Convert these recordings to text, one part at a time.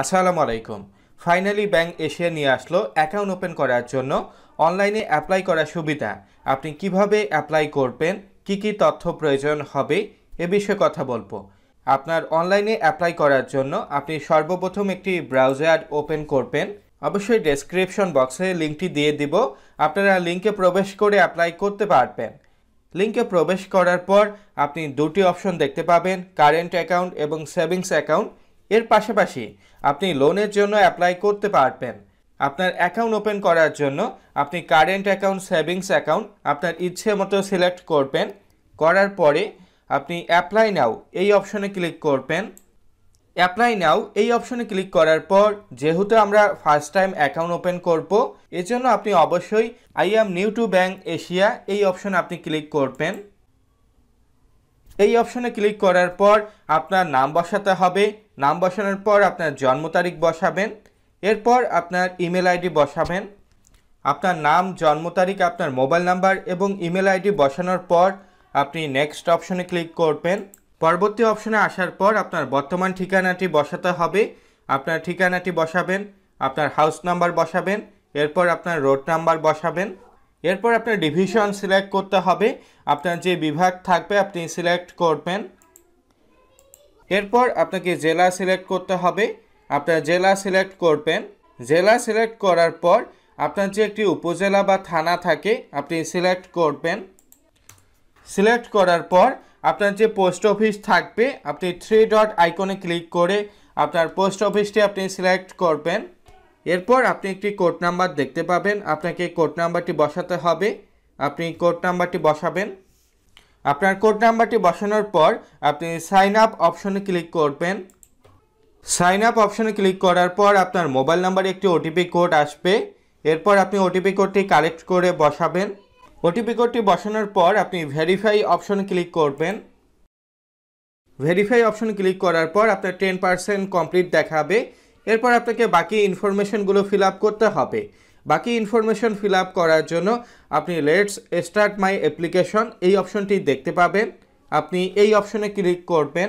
আসসালামু আলাইকুম finally bank Asia নিয়ে আসলো অ্যাকাউন্ট ওপেন করার জন্য অনলাইনে অ্যাপ্লাই করার সুবিধা আপনি কিভাবে অ্যাপ্লাই করবেন কি কি তথ্য প্রয়োজন হবে এ বিষয়ে কথা বলবো আপনার অনলাইনে অ্যাপ্লাই করার জন্য আপনি সর্বপ্রথম একটি ব্রাউজার ওপেন করবেন অবশ্যই ডেসক্রিপশন বক্সে লিঙ্কটি দিয়ে দিব আপনারা লিঙ্কে প্রবেশ করে অ্যাপ্লাই করতে পারবেন লিঙ্কে প্রবেশ করার পর আপনি দুটি অপশন দেখতে পাবেন কারেন্ট অ্যাকাউন্ট এবং সেভিংস অ্যাকাউন্ট এর পাশাপাশি আপনি লোনের জন্য অ্যাপ্লাই করতে পারবেন আপনার অ্যাকাউন্ট ওপেন করার জন্য আপনি কারেন্ট অ্যাকাউন্ট সেভিংস অ্যাকাউন্ট আপনার ইচ্ছে মতো সিলেক্ট করবেন করার পরে আপনি অ্যাপ্লাই নাও এই অপশনে ক্লিক করবেন অ্যাপ্লাই নাও এই অপশনে ক্লিক করার পর যেহেতু আমরা ফার্স্ট টাইম অ্যাকাউন্ট ওপেন করব এজন্য আপনি অবশ্যই I am new to Bank Asia এই অপশন আপনি ক্লিক করবেন এই অপশনে ক্লিক করার পর আপনার নাম বসাতে হবে নাম বসানোর পর আপনার জন্ম তারিখ বসাবেন এরপর আপনার ইমেল আইডি বসাবেন আপনার নাম জন্ম তারিখ আপনার মোবাইল নাম্বার এবং ইমেল আইডি বসানোর পর আপনি নেক্সট অপশনে ক্লিক করবেন পরবর্তী অপশনে আসার পর আপনার বর্তমান ঠিকানাটি বসাতে হবে আপনার ঠিকানাটি বসাবেন আপনার হাউস নাম্বার বসাবেন এরপর আপনার রোড নাম্বার বসাবেন এরপর আপনার ডিভিশন সিলেক্ট করতে হবে আপনার যে বিভাগ থাকবে আপনি সিলেক্ট করবেন এরপর আপনাকে জেলা সিলেক্ট করতে হবে আপনার জেলা সিলেক্ট করবেন জেলা সিলেক্ট করার পর আপনার যে একটি উপজেলা বা থানা থাকে আপনি সিলেক্ট করবেন সিলেক্ট করার পর আপনার যে পোস্ট অফিস থাকবে আপনি থ্রি ডট আইকনে ক্লিক করে আপনার পোস্ট অফিসটি আপনি সিলেক্ট করবেন এরপর আপনি একটি কোড নাম্বার দেখতে পাবেন আপনাকে কোড নাম্বারটি বসাতে হবে আপনি কোড নাম্বারটি বসাবেন আপনার কোড নাম্বারটি বসানোর পর আপনি সাইন আপ অপশনে ক্লিক করবেন সাইন আপ অপশনে ক্লিক করার পর আপনার মোবাইল নাম্বারে একটি ওটিপি কোড আসবে এরপর আপনি ওটিপি কোডটি কালেক্ট করে বসাবেন ওটিপি কোডটি বসানোর পর আপনি ভেরিফাই অপশনে ক্লিক করবেন ভেরিফাই অপশনে ক্লিক করার পর আপনার টেন পার্সেন্ট কমপ্লিট দেখাবে এরপর আপনাকে বাকি ইনফরমেশনগুলো ফিল আপ করতে হবে বাকি ইনফরমেশন ফিল আপ করার জন্য আপনি লেটস স্টার্ট মাই অ্যাপ্লিকেশন এই অপশনটি দেখতে পাবেন আপনি এই অপশনে ক্লিক করবেন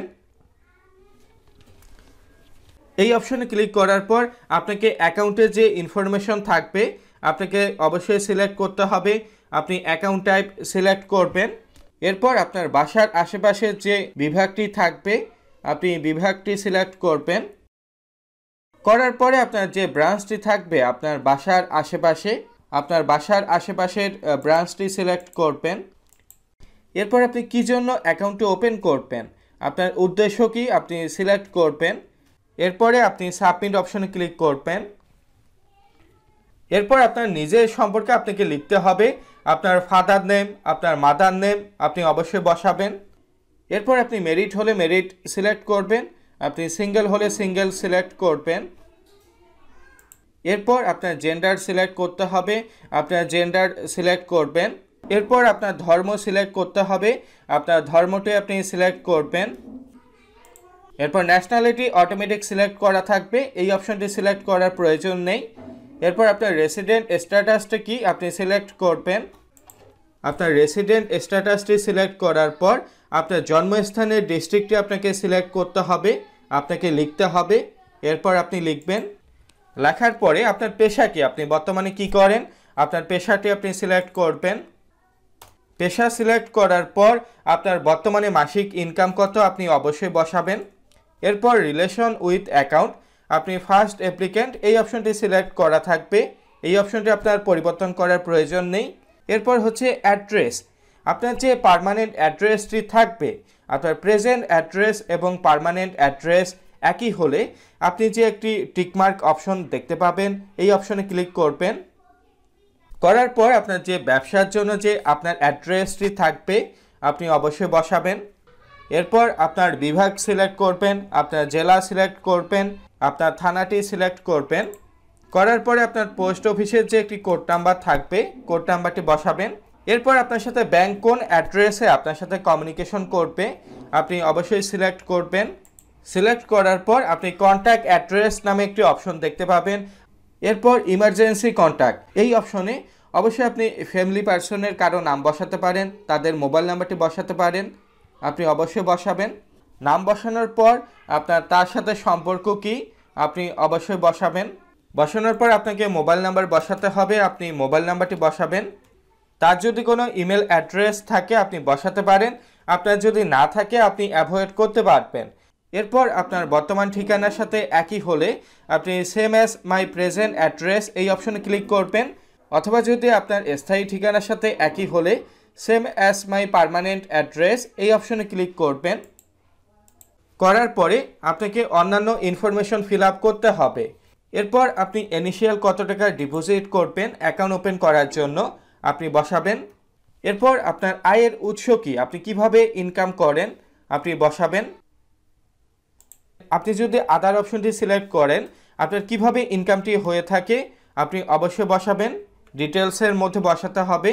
এই অপশনে ক্লিক করার পর আপনাকে অ্যাকাউন্টে যে ইনফরমেশন থাকবে আপনাকে অবশ্যই সিলেক্ট করতে হবে আপনি অ্যাকাউন্ট টাইপ সিলেক্ট করবেন এরপর আপনার বাসার আশেপাশে যে বিভাগটি থাকবে আপনি বিভাগটি সিলেক্ট করবেন করার পরে আপনার যে ব্রাঞ্চটি থাকবে আপনার বাসার আশেপাশে আপনার বাসার আশেপাশের ব্রাঞ্চটি সিলেক্ট করবেন এরপর আপনি কি জন্য অ্যাকাউন্টটি ওপেন করবেন আপনার উদ্দেশ্য কি আপনি সিলেক্ট করবেন এরপরে আপনি সাবমিট অপশনে ক্লিক করবেন এরপর আপনার নিজের সম্পর্কে আপনাকে লিখতে হবে আপনার ফাদার নেম আপনার মাদার নেম আপনি অবশ্যই বসাবেন এরপর আপনি মেরিট হলে মেরিট সিলেক্ট করবেন আপনি সিঙ্গেল হলে সিঙ্গেল সিলেক্ট করবেন এরপর আপনার জেন্ডার সিলেক্ট করতে হবে আপনার জেন্ডার সিলেক্ট করবেন এরপর আপনার ধর্ম সিলেক্ট করতে হবে আপনার ধর্মটি আপনি সিলেক্ট করবেন এরপর ন্যাশনালিটি অটোমেটিক সিলেক্ট করা থাকবে এই অপশনটি সিলেক্ট করার প্রয়োজন নেই এরপর আপনার রেসিডেন্ট স্ট্যাটাসটা কি আপনি সিলেক্ট করবেন আপনার রেসিডেন্ট স্ট্যাটাসটি সিলেক্ট করার পর আপনার জন্মস্থানের ডিস্ট্রিক্টটি আপনাকে সিলেক্ট করতে হবে আপনাকে লিখতে হবে এরপর আপনি লিখবেন লেখার পরে আপনার পেশা কি আপনি বর্তমানে কি করেন আপনার পেশাটি আপনি সিলেক্ট করবেন পেশা সিলেক্ট করার পর আপনার বর্তমানে মাসিক ইনকাম কত আপনি অবশ্যই বসাবেন এরপর রিলেশন উইথ অ্যাকাউন্ট আপনি ফার্স্ট অ্যাপ্লিক্যান্ট এই অপশনটি সিলেক্ট করা থাকবে এই অপশনটি আপনার পরিবর্তন করার প্রয়োজন নেই এরপর হচ্ছে অ্যাড্রেস আপনার যে পারমানেন্ট অ্যাড্রেসটি থাকবে আপনার প্রেজেন্ট অ্যাড্রেস এবং পারমানেন্ট অ্যাড্রেস একই হলে আপনি যে একটি টিকমার্ক অপশন দেখতে পাবেন এই অপশনে ক্লিক করবেন করার পর আপনার যে ব্যবসার জন্য যে আপনার অ্যাড্রেসটি থাকবে আপনি অবশ্যই বসাবেন এরপর আপনার বিভাগ সিলেক্ট করবেন আপনার জেলা সিলেক্ট করবেন আপনার থানাটি সিলেক্ট করবেন করার পরে আপনার পোস্ট অফিসের যে একটি কোড নাম্বার থাকবে কোড নাম্বারটি বসাবেন এরপর আপনার সাথে ব্যাংক কোন অ্যাড্রেসে আপনার সাথে কমিউনিকেশন করবে আপনি অবশ্যই সিলেক্ট করবেন সিলেক্ট করার পর আপনি কন্ট্যাক্ট অ্যাড্রেস নামে একটি অপশন দেখতে পাবেন এরপর ইমার্জেন্সি কন্ট্যাক্ট এই অপশনে অবশ্যই আপনি ফ্যামিলি পার্সনের কারো নাম বসাতে পারেন তাদের মোবাইল নাম্বারটি বসাতে পারেন আপনি অবশ্যই বসাবেন নাম বসানোর পর আপনার তার সাথে সম্পর্ক কি আপনি অবশ্যই বসাবেন বসানোর পর আপনাকে মোবাইল নাম্বার বসাতে হবে আপনি মোবাইল নাম্বারটি বসাবেন তার যদি কোনো ইমেল অ্যাড্রেস থাকে আপনি বসাতে পারেন আপনার যদি না থাকে আপনি অ্যাভয়েড করতে পারবেন এরপর আপনার বর্তমান ঠিকানার সাথে একই হলে আপনি same as my present address এই অপশনে ক্লিক করবেন অথবা যদি আপনার স্থায়ী ঠিকানার সাথে একই হলে same as my permanent address এই অপশনে ক্লিক করবেন করার পরে আপনাকে অন্যান্য ইনফরমেশন ফিল করতে হবে এরপর আপনি ইনিশিয়াল কত টাকা ডিপোজিট করবেন অ্যাকাউন্ট ওপেন করার জন্য আপনি বসাবেন এরপর আপনার আয়ের উৎস কি আপনি কিভাবে ইনকাম করেন আপনি বসাবেন আপনি যদি আদার অপশনটি সিলেক্ট করেন আপনার কিভাবে ইনকামটি হয়ে থাকে আপনি অবশ্যই বসাবেন ডিটেলসের মধ্যে বসাতে হবে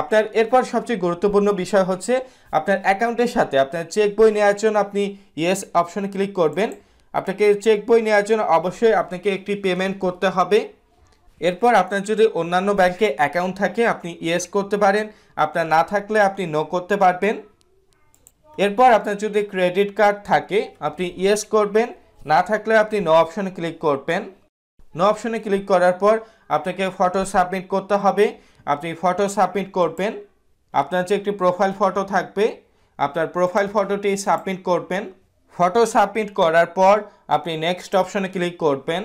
আপনার এরপর সবচেয়ে গুরুত্বপূর্ণ বিষয় হচ্ছে আপনার অ্যাকাউন্টের সাথে আপনার চেক বই নেওয়ার জন্য আপনি ইয়েস অপশনে ক্লিক করবেন আপনাকে চেক বই নেওয়ার জন্য অবশ্যই আপনাকে একটি পেমেন্ট করতে হবে এরপর আপনার যদি অন্যান্য ব্যাংকে অ্যাকাউন্ট থাকে আপনি ইয়েস করতে পারেন আপনার না থাকলে আপনি নো করতে পারবেন এরপর আপনার যদি ক্রেডিট কার্ড থাকে আপনি ইয়েস করবেন না থাকলে আপনি নো অপশনে ক্লিক করবেন নো অপশনে ক্লিক করার পর আপনাকে ফটো সাবমিট করতে হবে আপনি ফটো সাবমিট করবেন আপনার যে একটি প্রোফাইল ফটো থাকবে আপনার প্রোফাইল ফটোটি সাবমিট করবেন ফটো সাবমিট করার পর আপনি নেক্সট অপশনে ক্লিক করবেন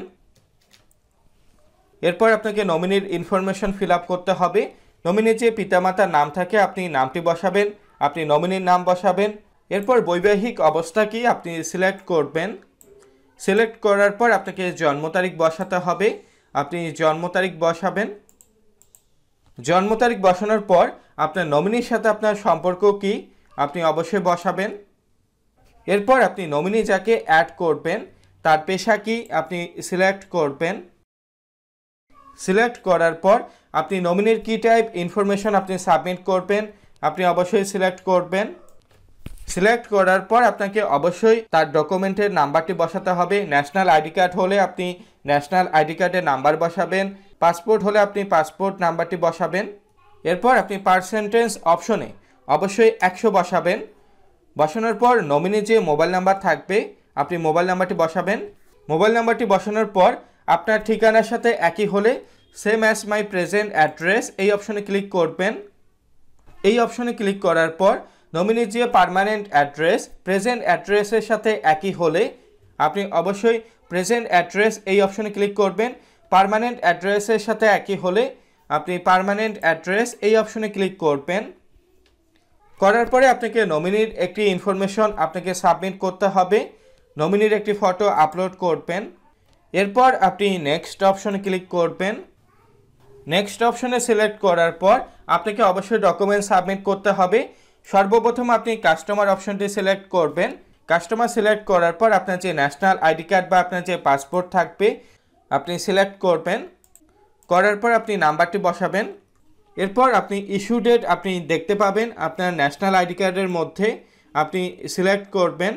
এরপর আপনাকে নমিনির ইনফরমেশন ফিল করতে হবে নমিনির যে পিতামাতার নাম থাকে আপনি নামটি বসাবেন আপনি নমিনির নাম বসাবেন এরপর বৈবাহিক অবস্থা কি আপনি সিলেক্ট করবেন সিলেক্ট করার পর আপনাকে জন্ম তারিখ বসাতে হবে আপনি জন্ম তারিখ বসাবেন জন্ম তারিখ বসানোর পর আপনার নমিনির সাথে আপনার সম্পর্ক কি আপনি অবশ্যই বসাবেন এরপর আপনি নমিনি যাকে অ্যাড করবেন তার পেশা কি আপনি সিলেক্ট করবেন সিলেক্ট করার পর আপনি নমিনির কি টাইপ ইনফরমেশন আপনি সাবমিট করবেন আপনি অবশ্যই সিলেক্ট করবেন সিলেক্ট করার পর আপনাকে অবশ্যই তার ডকুমেন্টের নাম্বারটি বসাতে হবে ন্যাশনাল আইডি কার্ড হলে আপনি ন্যাশনাল আইডি কার্ডের নাম্বার বসাবেন পাসপোর্ট হলে আপনি পাসপোর্ট নাম্বারটি বসাবেন এরপর আপনি পার্সেন্টেজ অপশনে অবশ্যই একশো বসাবেন বসানোর পর নমিনি যে মোবাইল নাম্বার থাকবে আপনি মোবাইল নাম্বারটি বসাবেন মোবাইল নাম্বারটি বসানোর পর আপনার ঠিকানার সাথে একই হলে same as my present address এই অপশনে ক্লিক করবেন এই অপশনে ক্লিক করার পর নমিনির যে পারমানেন্ট অ্যাড্রেস প্রেজেন্ট অ্যাড্রেসের সাথে একই হলে আপনি অবশ্যই প্রেজেন্ট অ্যাড্রেস এই অপশনে ক্লিক করবেন পারমানেন্ট অ্যাড্রেসের সাথে একই হলে আপনি পারমানেন্ট অ্যাড্রেস এই অপশনে ক্লিক করবেন করার পরে আপনাকে নমিনির একটি ইনফরমেশন আপনাকে সাবমিট করতে হবে নমিনির একটি ফটো আপলোড করবেন এরপর আপনি নেক্সট অপশনে ক্লিক করবেন নেক্সট অপশনে সিলেক্ট করার পর আপনাকে অবশ্যই ডকুমেন্ট সাবমিট করতে হবে সর্বপ্রথম আপনি কাস্টমার অপশনটি সিলেক্ট করবেন কাস্টমার সিলেক্ট করার পর আপনার যে ন্যাশনাল আইডি কার্ড বা আপনার যে পাসপোর্ট থাকবে আপনি সিলেক্ট করবেন করার পর আপনি নাম্বারটি বসাবেন এরপর আপনি ইস্যু ডেট আপনি দেখতে পাবেন আপনার ন্যাশনাল আইডি কার্ডের মধ্যে আপনি সিলেক্ট করবেন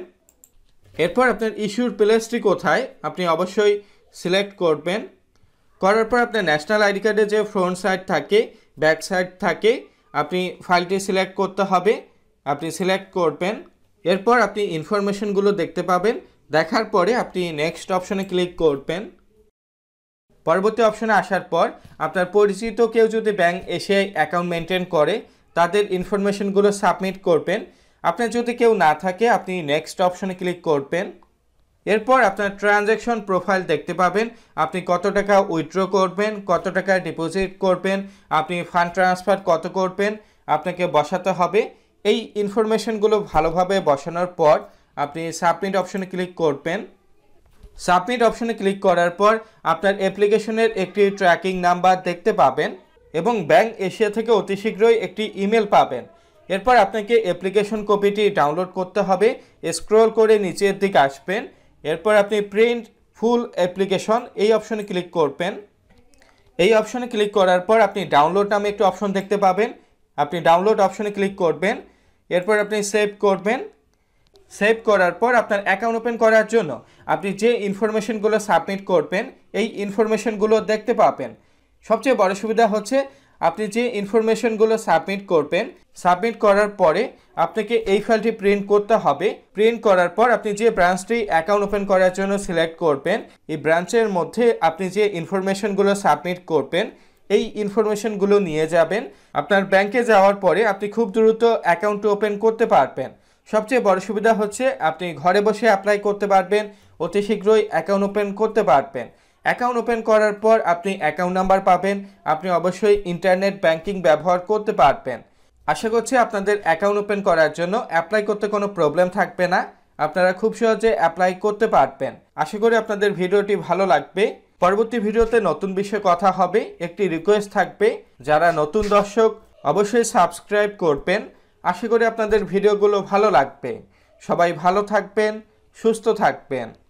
এরপর আপনার ইস্যুর প্লেসটি কোথায় আপনি অবশ্যই সিলেক্ট করবেন করার পর আপনার ন্যাশনাল আইডি কার্ডে যে ফ্রন্ট সাইড থাকে ব্যাক সাইড থাকে আপনি ফাইলটি সিলেক্ট করতে হবে আপনি সিলেক্ট করবেন এরপর আপনি ইনফরমেশনগুলো দেখতে পাবেন দেখার পরে আপনি নেক্সট অপশনে ক্লিক করবেন পরবর্তী অপশনে আসার পর আপনার পরিচিত কেউ যদি ব্যাংক এসে অ্যাকাউন্ট মেনটেন করে তাদের ইনফরমেশনগুলো সাবমিট করবেন আপনার যদি কেউ না থাকে আপনি নেক্সট অপশনে ক্লিক করবেন এরপর আপনার ট্রানজ্যাকশন প্রোফাইল দেখতে পাবেন আপনি কত টাকা উইথড্র করবেন কত টাকা ডিপোজিট করবেন আপনি ফান্ড ট্রান্সফার কত করবেন আপনাকে বসাতে হবে এই ইনফরমেশনগুলো ভালোভাবে বসানোর পর আপনি সাবমিট অপশনে ক্লিক করবেন সাবমিট অপশনে ক্লিক করার পর আপনার অ্যাপ্লিকেশনের একটি ট্র্যাকিং নাম্বার দেখতে পাবেন এবং ব্যাংক এশিয়া থেকে অতি শীঘ্রই একটি ইমেল পাবেন এরপর আপনাকে অ্যাপ্লিকেশন কপিটি ডাউনলোড করতে হবে স্ক্রল করে নিচের দিকে আসবেন এরপর আপনি প্রিন্ট ফুল অ্যাপ্লিকেশন এই অপশনে ক্লিক করবেন এই অপশনে ক্লিক করার পর আপনি ডাউনলোড নামে একটি অপশন দেখতে পাবেন আপনি ডাউনলোড অপশনে ক্লিক করবেন এরপর আপনি সেভ করবেন সেভ করার পর আপনার অ্যাকাউন্ট ওপেন করার জন্য আপনি যে ইনফরমেশনগুলো সাবমিট করবেন এই ইনফরমেশনগুলো দেখতে পাবেন সবচেয়ে বড় সুবিধা হচ্ছে আপনি যে ইনফরমেশনগুলো সাবমিট করবেন সাবমিট করার পরে আপনাকে এই ফাইলটি প্রিন্ট করতে হবে প্রিন্ট করার পর আপনি যে ব্রাঞ্চটি অ্যাকাউন্ট ওপেন করার জন্য সিলেক্ট করবেন এই ব্রাঞ্চের মধ্যে আপনি যে ইনফরমেশনগুলো সাবমিট করবেন এই ইনফরমেশনগুলো নিয়ে যাবেন আপনার ব্যাংকে যাওয়ার পরে আপনি খুব দ্রুত অ্যাকাউন্ট ওপেন করতে পারবেন সবচেয়ে বড় সুবিধা হচ্ছে আপনি ঘরে বসে অ্যাপ্লাই করতে পারবেন অতি শীঘ্রই অ্যাকাউন্ট ওপেন করতে পারবেন অ্যাকাউন্ট ওপেন করার পর আপনি অ্যাকাউন্ট নাম্বার পাবেন আপনি অবশ্যই ইন্টারনেট ব্যাংকিং ব্যবহার করতে পারবেন আশা করছি আপনাদের অ্যাকাউন্ট ওপেন করার জন্য অ্যাপ্লাই করতে কোনো প্রবলেম থাকবে না আপনারা খুব সহজে অ্যাপ্লাই করতে পারবেন আশা করি আপনাদের ভিডিওটি ভালো লাগবে পরবর্তী ভিডিওতে নতুন বিষয়ে কথা হবে একটি রিকোয়েস্ট থাকবে যারা নতুন দর্শক অবশ্যই সাবস্ক্রাইব করবেন আশা করি আপনাদের ভিডিওগুলো ভালো লাগবে সবাই ভালো থাকবেন সুস্থ থাকবেন